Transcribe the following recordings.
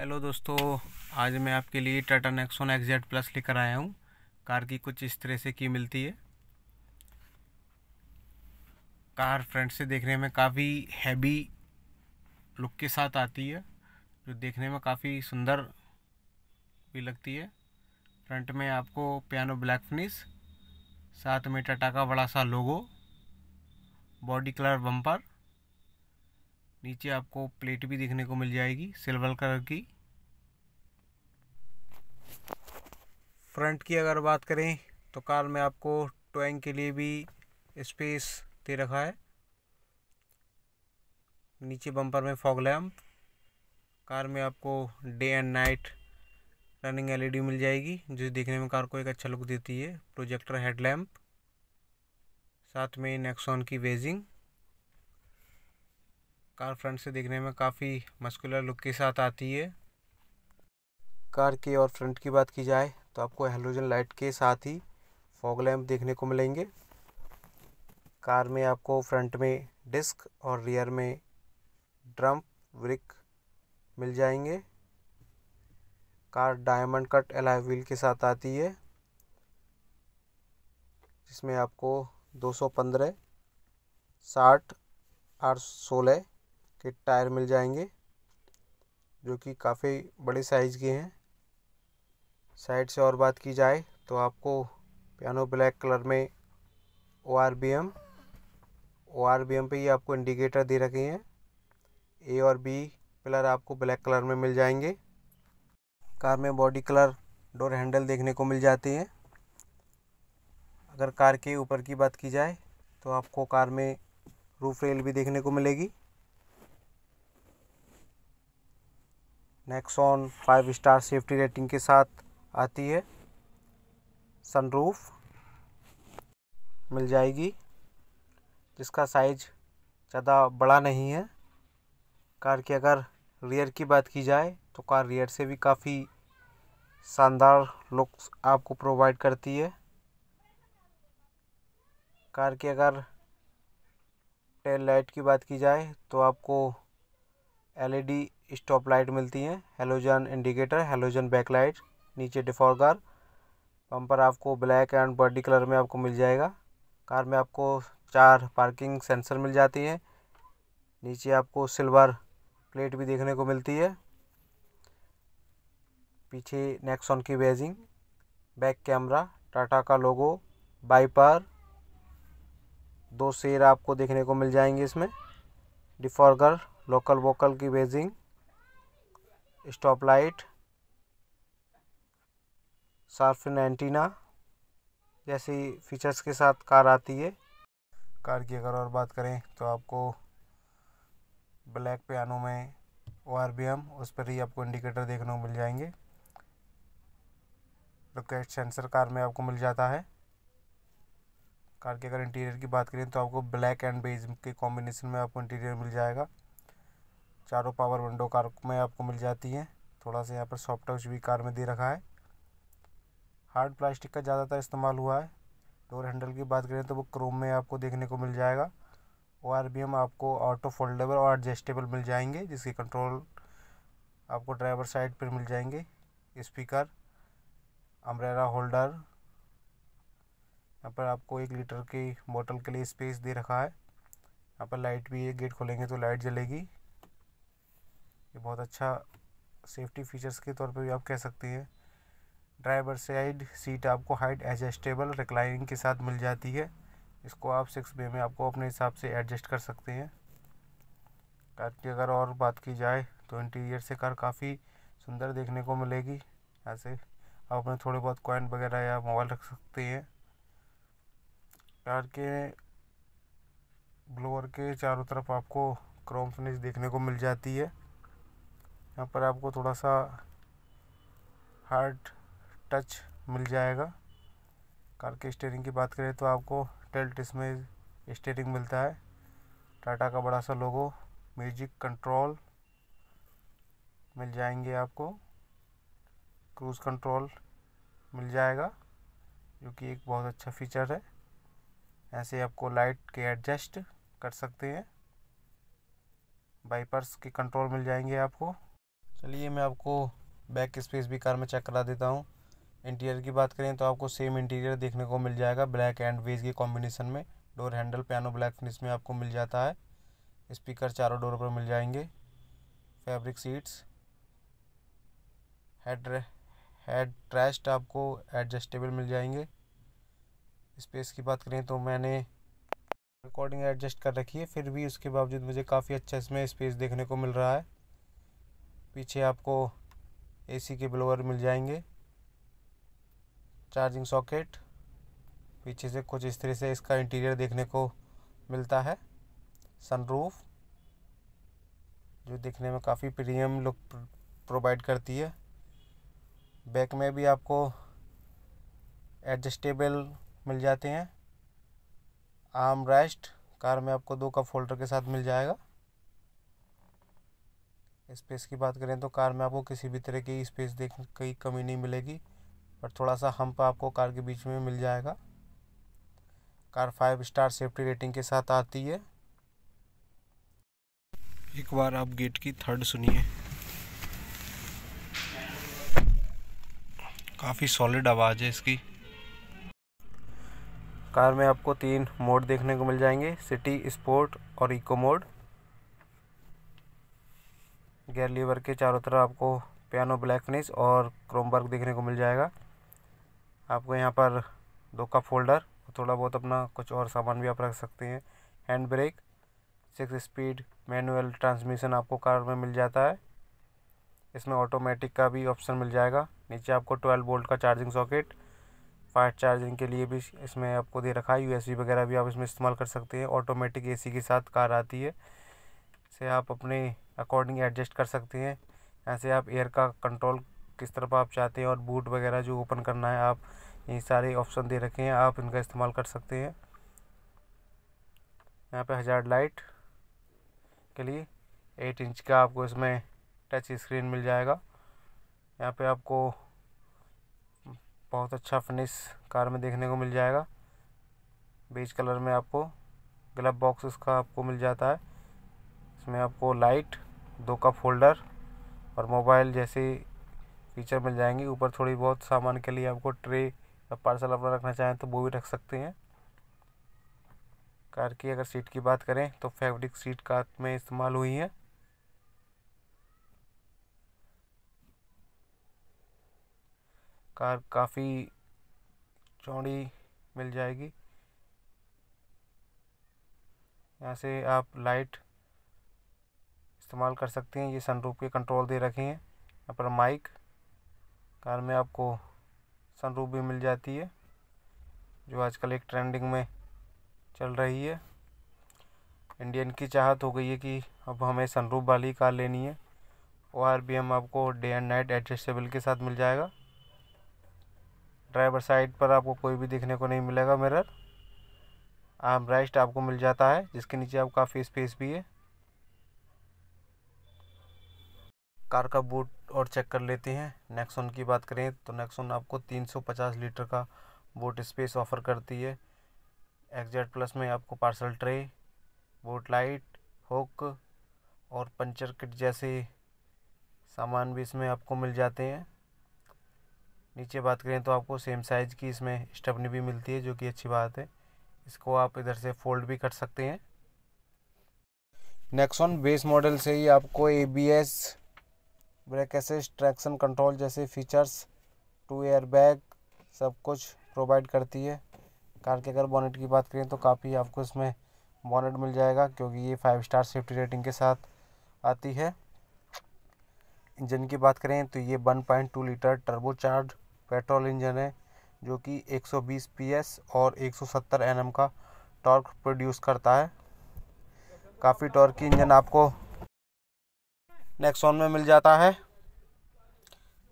hello दोस्तों आज मैं आपके लिए टाटा नेक्सोन एक्जेड प्लस लेकर आया हूँ कार की कुछ इस तरह से की मिलती है कार फ्रंट से देखने में काफ़ी हैवी लुक के साथ आती है जो देखने में काफ़ी सुंदर भी लगती है फ्रंट में आपको पियानो ब्लैक फिनिश साथ में टाटा का बड़ा सा लोगो बॉडी कलर बम्पर नीचे आपको प्लेट भी देखने को मिल जाएगी सिल्वर कलर की फ्रंट की अगर बात करें तो कार में आपको टोइंग के लिए भी स्पेस दे रखा है नीचे बम्पर में फॉग लैम्प कार में आपको day and night running LED मिल जाएगी जो देखने में कार को एक अच्छा लुक देती है प्रोजेक्टर हेडलैम्प साथ में नेक्सॉन की वेजिंग कार फ्रंट से देखने में काफ़ी मस्कुलर लुक के साथ आती है कार की और फ्रंट की बात की जाए तो आपको हेलोजन लाइट के साथ ही फॉग लैम्प देखने को मिलेंगे कार में आपको फ्रंट में डिस्क और रियर में ड्रम्प ब्रिक मिल जाएंगे car diamond cut alloy wheel के साथ आती है जिसमें आपको 215 साठ और सोलह के टायर मिल जाएंगे जो कि काफ़ी बड़े साइज़ के हैं साइड से और बात की जाए तो आपको पियानो ब्लैक कलर में O R B M O R B M पर ही आपको इंडिकेटर दे रखे हैं ए और बी पिलर आपको ब्लैक कलर में मिल जाएंगे कार में बॉडी कलर डोर हैंडल देखने को मिल जाते हैं अगर कार के ऊपर की बात की जाए तो आपको कार में रूफ रेल भी देखने को मिलेगी Nexon five star safety rating के साथ आती है सनरूफ मिल जाएगी जिसका साइज ज़्यादा बड़ा नहीं है कार की अगर रियर की बात की जाए तो कार रियर से भी काफ़ी शानदार लुक्स आपको प्रोवाइड करती है कार की अगर टेल लाइट की बात की जाए तो आपको एलईडी स्टॉप लाइट मिलती हैं halogen indicator halogen back light नीचे डिफॉर्गर बम्पर आपको ब्लैक एंड बर्डी कलर में आपको मिल जाएगा कार में आपको चार पार्किंग सेंसर मिल जाती हैं नीचे आपको सिल्वर प्लेट भी देखने को मिलती है पीछे नेक्सॉन की बेजिंग बैक कैमरा टाटा का लोगो बाइपर दो शेर आपको देखने को मिल जाएंगे इसमें डिफॉर्गर लोकल वोकल की badging stop light shark fin antenna जैसी फीचर्स के साथ कार आती है कार की अगर और बात करें तो आपको ब्लैक पियानो में ओ आर बी एम उस पर ही आपको इंडिकेटर देखने को मिल जाएंगे लोकेट सेंसर कार में आपको मिल जाता है कार के अगर इंटीरियर की बात करें तो आपको ब्लैक एंड बेज के कॉम्बिनेशन में आपको इंटीरियर मिल जाएगा चारों पावर विंडो कार में आपको मिल जाती है थोड़ा सा यहाँ पर सॉफ्ट टच भी कार में दे रखा है हार्ड प्लास्टिक का ज़्यादातर इस्तेमाल हुआ है डोर हैंडल की बात करें तो वो क्रोम में आपको देखने को मिल जाएगा ओ आर बी एम आपको ऑटो फोल्डेबल और एडजस्टेबल मिल जाएंगे जिसके कंट्रोल आपको ड्राइवर साइड पर मिल जाएंगे स्पीकर अम्ब्रेला होल्डर यहाँ पर आपको एक लीटर की बोतल के लिए स्पेस दे रखा है यहाँ पर लाइट भी एक गेट खोलेंगे तो लाइट जलेगी ये बहुत अच्छा सेफ्टी फीचर्स के तौर पे भी आप कह सकते हैं ड्राइवर साइड सीट आपको हाइट एडजस्टेबल रिक्लाइनिंग के साथ मिल जाती है इसको आप सिक्स बे में आपको अपने हिसाब से एडजस्ट कर सकते हैं कार की अगर और बात की जाए तो इंटीरियर से कार काफ़ी सुंदर देखने को मिलेगी यहाँ से आप अपने थोड़े बहुत कॉइन वगैरह या मोबाइल रख सकते हैं कार के ब्लोअर के चारों तरफ आपको क्रोम फिनिश देखने को मिल जाती है यहाँ पर आपको थोड़ा सा हार्ड टच मिल जाएगा कार के स्टेयरिंग की बात करें तो आपको टेल्ट इसमें स्टेयरिंग मिलता है टाटा का बड़ा सा लोगो म्यूजिक कंट्रोल मिल जाएंगे आपको क्रूज़ कंट्रोल मिल जाएगा जो कि एक बहुत अच्छा फीचर है ऐसे आपको लाइट के एडजस्ट कर सकते हैं वाइपर्स के कंट्रोल मिल जाएंगे आपको चलिए मैं आपको बैक स्पेस भी कार में चेक करा देता हूँ इंटीरियर की बात करें तो आपको सेम इंटीरियर देखने को मिल जाएगा ब्लैक एंड वेज के कॉम्बिनेशन में door handle piano black finish में आपको मिल जाता है स्पीकर चारों डोर पर मिल जाएंगे fabric seats head head rest आपको एडजस्टेबल मिल जाएंगे स्पेस की बात करें तो मैंने रिकॉर्डिंग एडजस्ट कर रखी है फिर भी उसके बावजूद मुझे काफ़ी अच्छा इसमें स्पेस देखने को मिल रहा है पीछे आपको एसी के ब्लोअर मिल जाएंगे चार्जिंग सॉकेट पीछे से कुछ इस तरह से इसका इंटीरियर देखने को मिलता है सनरूफ जो देखने में काफ़ी प्रीमियम लुक प्रोवाइड करती है बैक में भी आपको एडजस्टेबल मिल जाते हैं आर्म रेस्ट कार में आपको दो कप फोल्डर के साथ मिल जाएगा स्पेस की बात करें तो कार में आपको किसी भी तरह की स्पेस देखने की कमी नहीं मिलेगी और थोड़ा सा हम्प आपको कार के बीच में मिल जाएगा car five star safety rating के साथ आती है एक बार आप गेट की थर्ड सुनिए काफ़ी सॉलिड आवाज़ है इसकी कार में आपको तीन मोड देखने को मिल जाएंगे सिटी स्पोर्ट और इको मोड गेयर लीवर के चारों तरफ आपको पियानो ब्लैक फिनिश और क्रोम वर्क देखने को मिल जाएगा आपको यहाँ पर दो का फोल्डर थोड़ा बहुत अपना कुछ और सामान भी आप रख सकते हैं hand brake six speed manual transmission आपको कार में मिल जाता है इसमें ऑटोमेटिक का भी ऑप्शन मिल जाएगा नीचे आपको ट्वेल्व वोल्ट का चार्जिंग सॉकेट फास्ट चार्जिंग के लिए भी इसमें आपको दे रखा है यूएसबी वगैरह भी आप इसमें इस्तेमाल कर सकते हैं ऑटोमेटिक एसी के साथ कार आती है से आप अपने अकॉर्डिंग एडजस्ट कर सकते हैं यहाँ से आप एयर का कंट्रोल किस तरफ आप चाहते हैं और बूट वगैरह जो ओपन करना है आप ये सारे ऑप्शन दे रखे हैं आप इनका इस्तेमाल कर सकते हैं यहाँ पे हज़ार लाइट के लिए एट इंच का आपको इसमें टच स्क्रीन मिल जाएगा यहाँ पे आपको बहुत अच्छा फिनिश कार में देखने को मिल जाएगा बीच कलर में आपको ग्लब बॉक्स उसका आपको मिल जाता है इसमें आपको लाइट दो का फोल्डर और मोबाइल जैसे फीचर मिल जाएंगे ऊपर थोड़ी बहुत सामान के लिए आपको ट्रे या पार्सल अपना रखना चाहें तो वो भी रख सकते हैं कार की अगर सीट की बात करें तो फैब्रिक सीट कार में इस्तेमाल हुई है कार काफ़ी चौड़ी मिल जाएगी यहाँ से आप लाइट इस्तेमाल कर सकते हैं ये सनरूफ के कंट्रोल दे रखे हैं यहाँ पर माइक कार में आपको सनरूफ भी मिल जाती है जो आजकल एक ट्रेंडिंग में चल रही है इंडियन की चाहत हो गई है कि अब हमें सनरूफ वाली कार लेनी है ओ आर बी एम आपको डे एंड नाइट एडजस्टेबल के साथ मिल जाएगा ड्राइवर साइड पर आपको कोई भी देखने को नहीं मिलेगा मिरर आर्म रेस्ट आपको मिल जाता है जिसके नीचे आप काफ़ी स्पेस भी है कार का बूट और चेक कर लेते हैं नेक्सोन की बात करें तो नेक्सोन आपको 350 लीटर का बूट स्पेस ऑफ़र करती है एक्जेट प्लस में आपको parcel tray boot light hook और पंचर किट जैसे सामान भी इसमें आपको मिल जाते हैं नीचे बात करें तो आपको सेम साइज़ की इसमें स्टपनी भी मिलती है जो कि अच्छी बात है इसको आप इधर से फोल्ड भी कर सकते हैं नेक्सोन बेस मॉडल से ही आपको A B S brake assist traction control जैसे फीचर्स टू एयर बैग सब कुछ प्रोवाइड करती है कार के अगर बॉनेट की बात करें तो काफ़ी आपको इसमें बॉनेट मिल जाएगा क्योंकि ये फाइव स्टार सेफ्टी रेटिंग के साथ आती है इंजन की बात करें तो ये 1.2 litre turbo charge petrol engine है जो कि 120 पीएस और 170 एनएम का टॉर्क प्रोड्यूस करता है काफ़ी टॉर्क की इंजन आपको नेक्सॉन में मिल जाता है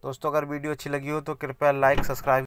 दोस्तों अगर वीडियो अच्छी लगी हो तो कृपया लाइक सब्सक्राइब